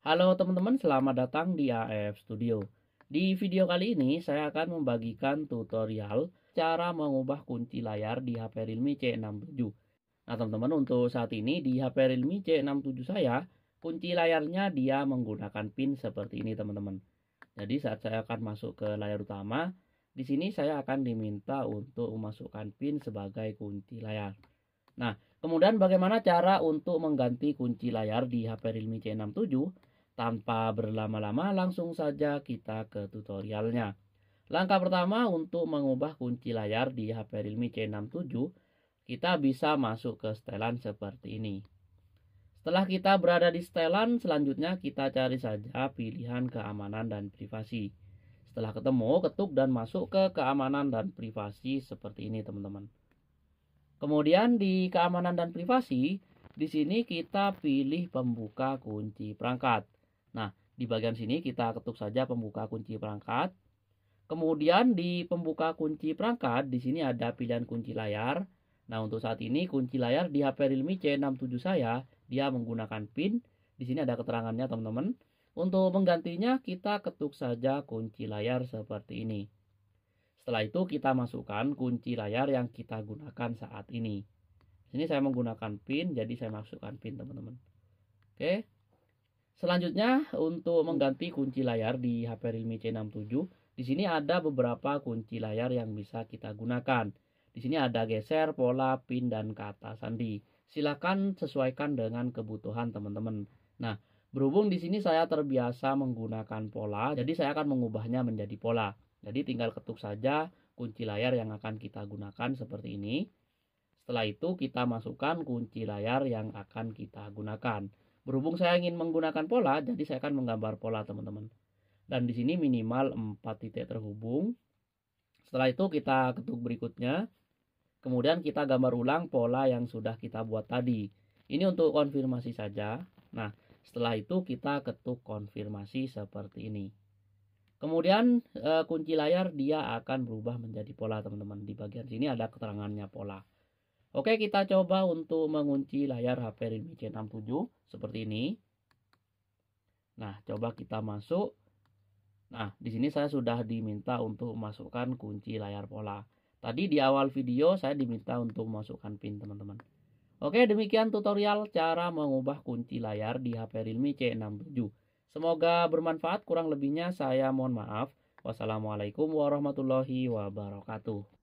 Halo teman-teman, selamat datang di AF Studio. Di video kali ini saya akan membagikan tutorial cara mengubah kunci layar di HP Realme C67. Nah teman-teman untuk saat ini di HP Realme C67 saya, kunci layarnya dia menggunakan pin seperti ini teman-teman. Jadi saat saya akan masuk ke layar utama, di sini saya akan diminta untuk memasukkan pin sebagai kunci layar. Nah, kemudian bagaimana cara untuk mengganti kunci layar di HP Realme C67? Tanpa berlama-lama langsung saja kita ke tutorialnya. Langkah pertama untuk mengubah kunci layar di HP Realme C67, kita bisa masuk ke setelan seperti ini. Setelah kita berada di setelan, selanjutnya kita cari saja pilihan keamanan dan privasi. Setelah ketemu, ketuk dan masuk ke keamanan dan privasi seperti ini teman-teman. Kemudian di keamanan dan privasi, di sini kita pilih pembuka kunci perangkat. Nah, di bagian sini kita ketuk saja pembuka kunci perangkat. Kemudian di pembuka kunci perangkat, di sini ada pilihan kunci layar. Nah, untuk saat ini kunci layar di HP Realme C67 saya, dia menggunakan pin. Di sini ada keterangannya, teman-teman. Untuk menggantinya, kita ketuk saja kunci layar seperti ini. Setelah itu, kita masukkan kunci layar yang kita gunakan saat ini. Di sini saya menggunakan pin, jadi saya masukkan pin, teman-teman. Oke. Selanjutnya untuk hmm. mengganti kunci layar di HP Realme C67, di sini ada beberapa kunci layar yang bisa kita gunakan. Di sini ada geser, pola, pin, dan kata sandi. Silakan sesuaikan dengan kebutuhan teman-teman. Nah, berhubung di sini saya terbiasa menggunakan pola, jadi saya akan mengubahnya menjadi pola. Jadi tinggal ketuk saja kunci layar yang akan kita gunakan seperti ini. Setelah itu kita masukkan kunci layar yang akan kita gunakan. Berhubung saya ingin menggunakan pola, jadi saya akan menggambar pola, teman-teman. Dan di sini minimal 4 titik terhubung. Setelah itu kita ketuk berikutnya. Kemudian kita gambar ulang pola yang sudah kita buat tadi. Ini untuk konfirmasi saja. Nah, setelah itu kita ketuk konfirmasi seperti ini. Kemudian eh, kunci layar dia akan berubah menjadi pola, teman-teman. Di bagian sini ada keterangannya pola. Oke, kita coba untuk mengunci layar HP Redmi C67 seperti ini. Nah, coba kita masuk. Nah, di sini saya sudah diminta untuk masukkan kunci layar pola. Tadi di awal video saya diminta untuk memasukkan PIN, teman-teman. Oke, demikian tutorial cara mengubah kunci layar di HP Realme C67. Semoga bermanfaat, kurang lebihnya saya mohon maaf. Wassalamualaikum warahmatullahi wabarakatuh.